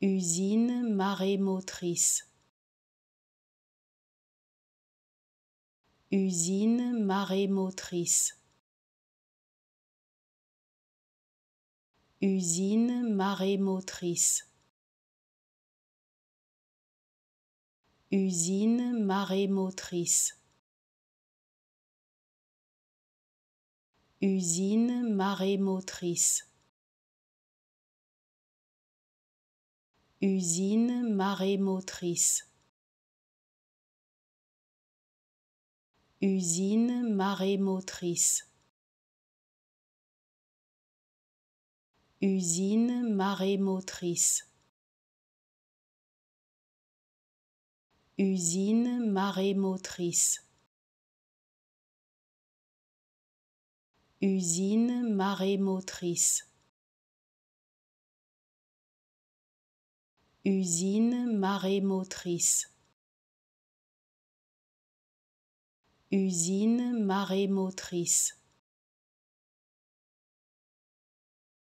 Usine marémotrice. Usine marémotrice. Usine marémotrice. Usine marémotrice. Usine marémotrice. Usine marémotrice. Usine marémotrice. Usine marémotrice. Usine marémotrice. Usine marémotrice. Usine marémotrice. Usine marémotrice.